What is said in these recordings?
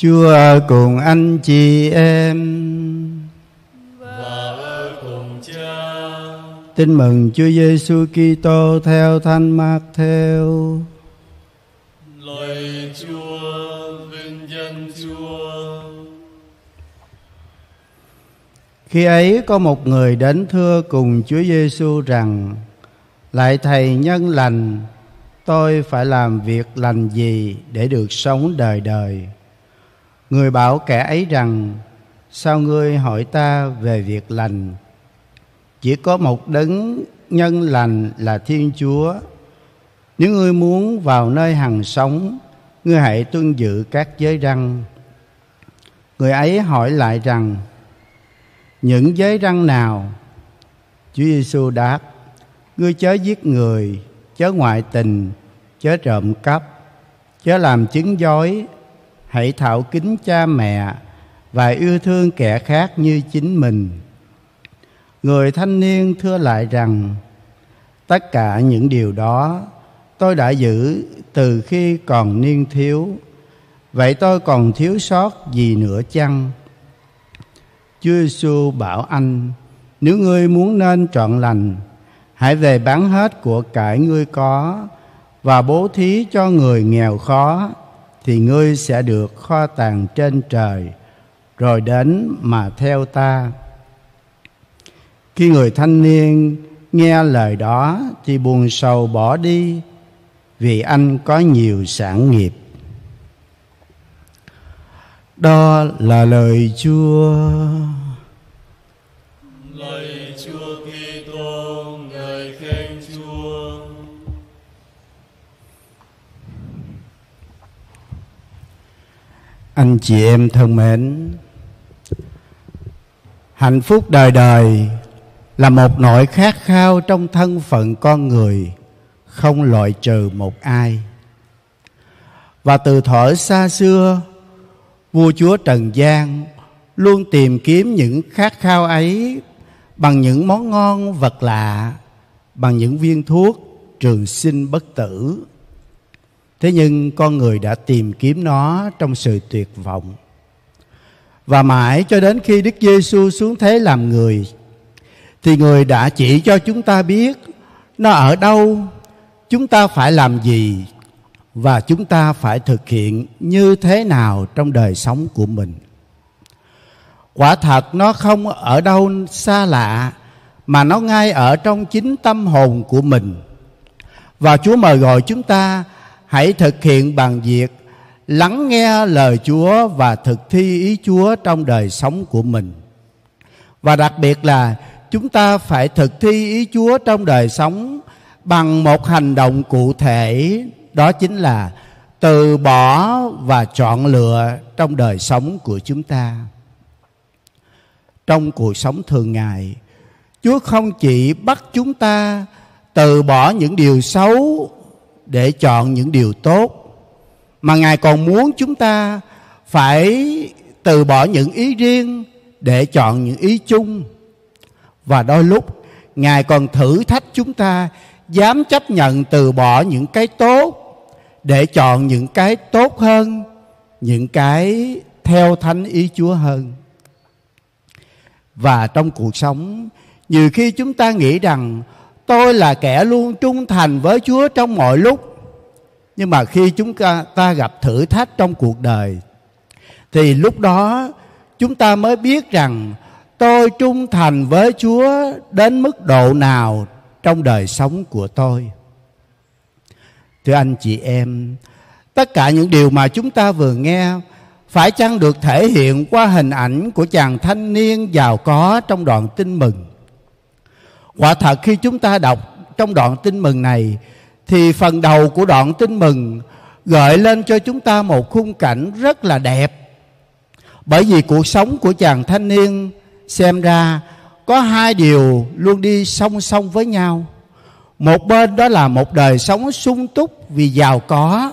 Chúa ở cùng anh chị em và ở cùng cha. Tin mừng Chúa Giêsu Kitô theo Thánh Mát theo. Lời Chúa, vinh danh Chúa. Khi ấy có một người đến thưa cùng Chúa Giêsu rằng: Lại thầy nhân lành, tôi phải làm việc lành gì để được sống đời đời? Người bảo kẻ ấy rằng Sao ngươi hỏi ta về việc lành Chỉ có một đấng nhân lành là Thiên Chúa Nếu ngươi muốn vào nơi hằng sống Ngươi hãy tuân giữ các giới răng Người ấy hỏi lại rằng Những giới răng nào Chúa Giêsu đáp Ngươi chớ giết người Chớ ngoại tình Chớ trộm cắp Chớ làm chứng dối hãy thảo kính cha mẹ và yêu thương kẻ khác như chính mình. Người thanh niên thưa lại rằng, tất cả những điều đó tôi đã giữ từ khi còn niên thiếu, vậy tôi còn thiếu sót gì nữa chăng? Chúa Giêsu bảo anh, nếu ngươi muốn nên trọn lành, hãy về bán hết của cải ngươi có và bố thí cho người nghèo khó thì ngươi sẽ được kho tàng trên trời rồi đến mà theo ta khi người thanh niên nghe lời đó thì buồn sầu bỏ đi vì anh có nhiều sản nghiệp đó là lời chúa lời anh chị em thân mến hạnh phúc đời đời là một nỗi khát khao trong thân phận con người không loại trừ một ai và từ thuở xa xưa vua chúa trần gian luôn tìm kiếm những khát khao ấy bằng những món ngon vật lạ bằng những viên thuốc trường sinh bất tử thế nhưng con người đã tìm kiếm nó trong sự tuyệt vọng và mãi cho đến khi Đức Giêsu xuống thế làm người thì người đã chỉ cho chúng ta biết nó ở đâu, chúng ta phải làm gì và chúng ta phải thực hiện như thế nào trong đời sống của mình. Quả thật nó không ở đâu xa lạ mà nó ngay ở trong chính tâm hồn của mình. Và Chúa mời gọi chúng ta hãy thực hiện bằng việc lắng nghe lời Chúa và thực thi ý Chúa trong đời sống của mình. Và đặc biệt là chúng ta phải thực thi ý Chúa trong đời sống bằng một hành động cụ thể đó chính là từ bỏ và chọn lựa trong đời sống của chúng ta. Trong cuộc sống thường ngày, Chúa không chỉ bắt chúng ta từ bỏ những điều xấu để chọn những điều tốt mà ngài còn muốn chúng ta phải từ bỏ những ý riêng để chọn những ý chung và đôi lúc ngài còn thử thách chúng ta dám chấp nhận từ bỏ những cái tốt để chọn những cái tốt hơn những cái theo thánh ý chúa hơn và trong cuộc sống nhiều khi chúng ta nghĩ rằng tôi là kẻ luôn trung thành với Chúa trong mọi lúc nhưng mà khi chúng ta, ta gặp thử thách trong cuộc đời thì lúc đó chúng ta mới biết rằng tôi trung thành với Chúa đến mức độ nào trong đời sống của tôi. Thưa anh chị em, tất cả những điều mà chúng ta vừa nghe phải chăng được thể hiện qua hình ảnh của chàng thanh niên giàu có trong đoạn tin mừng quả thật khi chúng ta đọc trong đoạn tin mừng này thì phần đầu của đoạn tin mừng gợi lên cho chúng ta một khung cảnh rất là đẹp bởi vì cuộc sống của chàng thanh niên xem ra có hai điều luôn đi song song với nhau một bên đó là một đời sống sung túc vì giàu có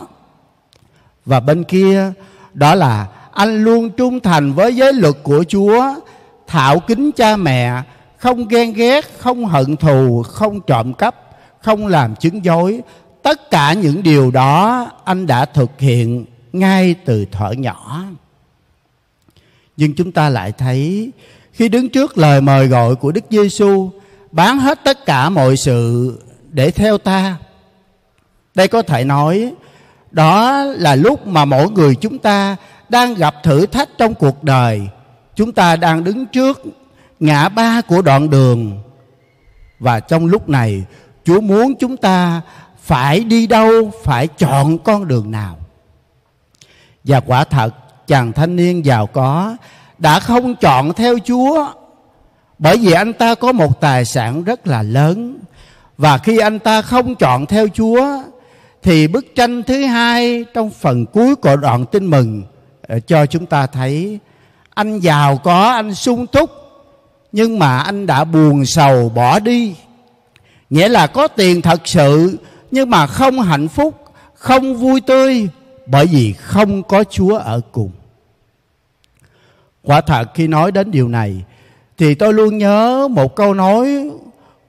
và bên kia đó là anh luôn trung thành với giới luật của chúa thảo kính cha mẹ không ghen ghét không hận thù không trộm cắp không làm chứng dối tất cả những điều đó anh đã thực hiện ngay từ thuở nhỏ nhưng chúng ta lại thấy khi đứng trước lời mời gọi của Đức Giêsu bán hết tất cả mọi sự để theo ta. Đây có thể nói đó là lúc mà mỗi người chúng ta đang gặp thử thách trong cuộc đời, chúng ta đang đứng trước ngã ba của đoạn đường và trong lúc này chúa muốn chúng ta phải đi đâu phải chọn con đường nào và quả thật chàng thanh niên giàu có đã không chọn theo chúa bởi vì anh ta có một tài sản rất là lớn và khi anh ta không chọn theo chúa thì bức tranh thứ hai trong phần cuối của đoạn tin mừng ờ, cho chúng ta thấy anh giàu có anh sung túc nhưng mà anh đã buồn sầu bỏ đi nghĩa là có tiền thật sự nhưng mà không hạnh phúc không vui tươi bởi vì không có chúa ở cùng quả thật khi nói đến điều này thì tôi luôn nhớ một câu nói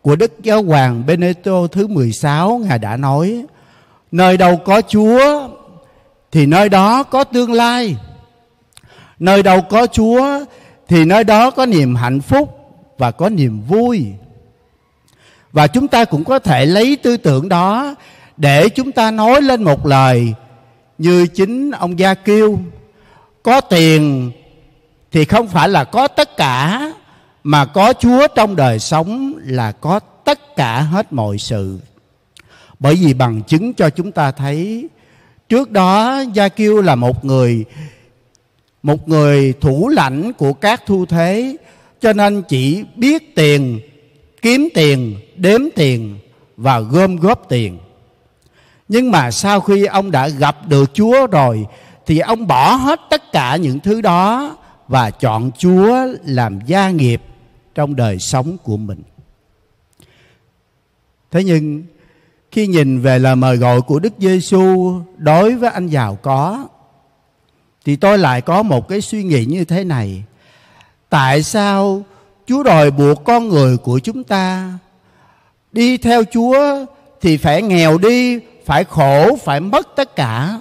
của Đức Giáo Hoàng Benedicto thứ 16 Ngài đã nói Nơi đâu có Chúa thì nơi đó có tương lai Nơi đâu có Chúa thì nơi đó có niềm hạnh phúc và có niềm vui và chúng ta cũng có thể lấy tư tưởng đó để chúng ta nói lên một lời như chính ông gia kiêu có tiền thì không phải là có tất cả mà có chúa trong đời sống là có tất cả hết mọi sự bởi vì bằng chứng cho chúng ta thấy trước đó gia kiêu là một người một người thủ lãnh của các thu thế cho nên chỉ biết tiền kiếm tiền đếm tiền và gom góp tiền nhưng mà sau khi ông đã gặp được chúa rồi thì ông bỏ hết tất cả những thứ đó và chọn chúa làm gia nghiệp trong đời sống của mình thế nhưng khi nhìn về lời mời gọi của đức giêsu đối với anh giàu có thì tôi lại có một cái suy nghĩ như thế này tại sao Chúa đòi buộc con người của chúng ta đi theo Chúa thì phải nghèo đi, phải khổ, phải mất tất cả.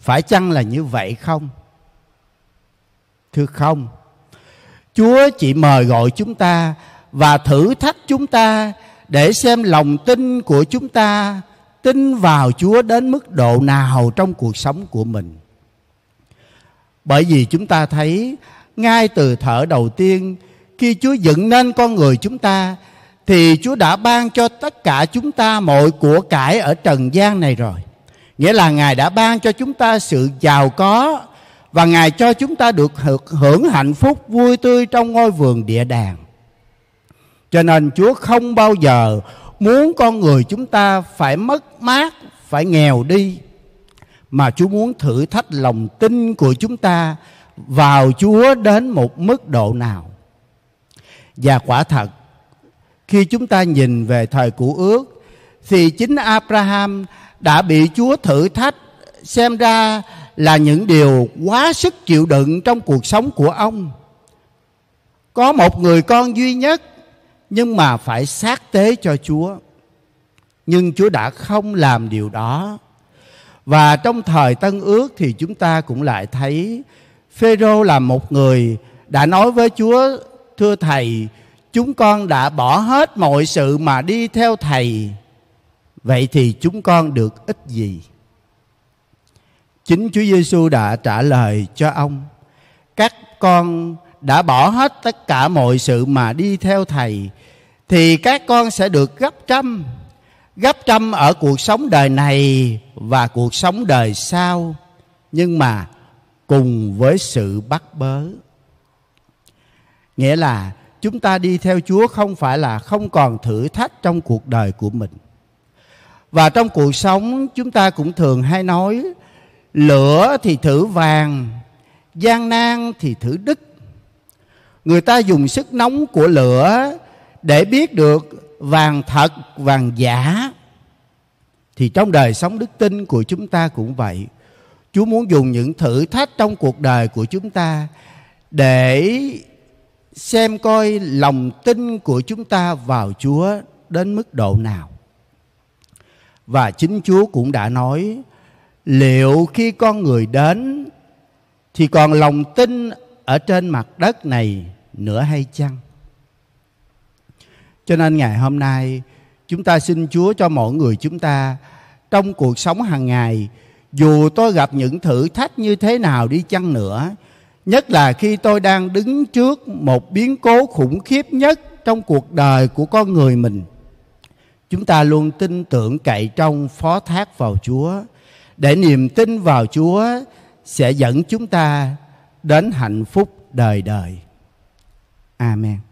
Phải chăng là như vậy không? Thưa không. Chúa chỉ mời gọi chúng ta và thử thách chúng ta để xem lòng tin của chúng ta tin vào Chúa đến mức độ nào trong cuộc sống của mình. Bởi vì chúng ta thấy ngay từ thở đầu tiên khi Chúa dựng nên con người chúng ta thì Chúa đã ban cho tất cả chúng ta mọi của cải ở trần gian này rồi. Nghĩa là Ngài đã ban cho chúng ta sự giàu có và Ngài cho chúng ta được hưởng hạnh phúc vui tươi trong ngôi vườn địa đàng. Cho nên Chúa không bao giờ muốn con người chúng ta phải mất mát, phải nghèo đi mà Chúa muốn thử thách lòng tin của chúng ta vào Chúa đến một mức độ nào. Và quả thật, khi chúng ta nhìn về thời cũ ước thì chính Abraham đã bị Chúa thử thách xem ra là những điều quá sức chịu đựng trong cuộc sống của ông. Có một người con duy nhất nhưng mà phải sát tế cho Chúa. Nhưng Chúa đã không làm điều đó. Và trong thời Tân Ước thì chúng ta cũng lại thấy Phêrô là một người đã nói với Chúa thưa thầy chúng con đã bỏ hết mọi sự mà đi theo thầy vậy thì chúng con được ích gì chính Chúa Giêsu đã trả lời cho ông các con đã bỏ hết tất cả mọi sự mà đi theo thầy thì các con sẽ được gấp trăm gấp trăm ở cuộc sống đời này và cuộc sống đời sau nhưng mà cùng với sự bắt bớ nghĩa là chúng ta đi theo chúa không phải là không còn thử thách trong cuộc đời của mình và trong cuộc sống chúng ta cũng thường hay nói lửa thì thử vàng gian nan thì thử đức người ta dùng sức nóng của lửa để biết được vàng thật vàng giả thì trong đời sống đức tin của chúng ta cũng vậy Chúa muốn dùng những thử thách trong cuộc đời của chúng ta để xem coi lòng tin của chúng ta vào Chúa đến mức độ nào. Và chính Chúa cũng đã nói, liệu khi con người đến thì còn lòng tin ở trên mặt đất này nữa hay chăng? Cho nên ngày hôm nay chúng ta xin Chúa cho mỗi người chúng ta trong cuộc sống hàng ngày dù tôi gặp những thử thách như thế nào đi chăng nữa nhất là khi tôi đang đứng trước một biến cố khủng khiếp nhất trong cuộc đời của con người mình chúng ta luôn tin tưởng cậy trong phó thác vào chúa để niềm tin vào chúa sẽ dẫn chúng ta đến hạnh phúc đời đời amen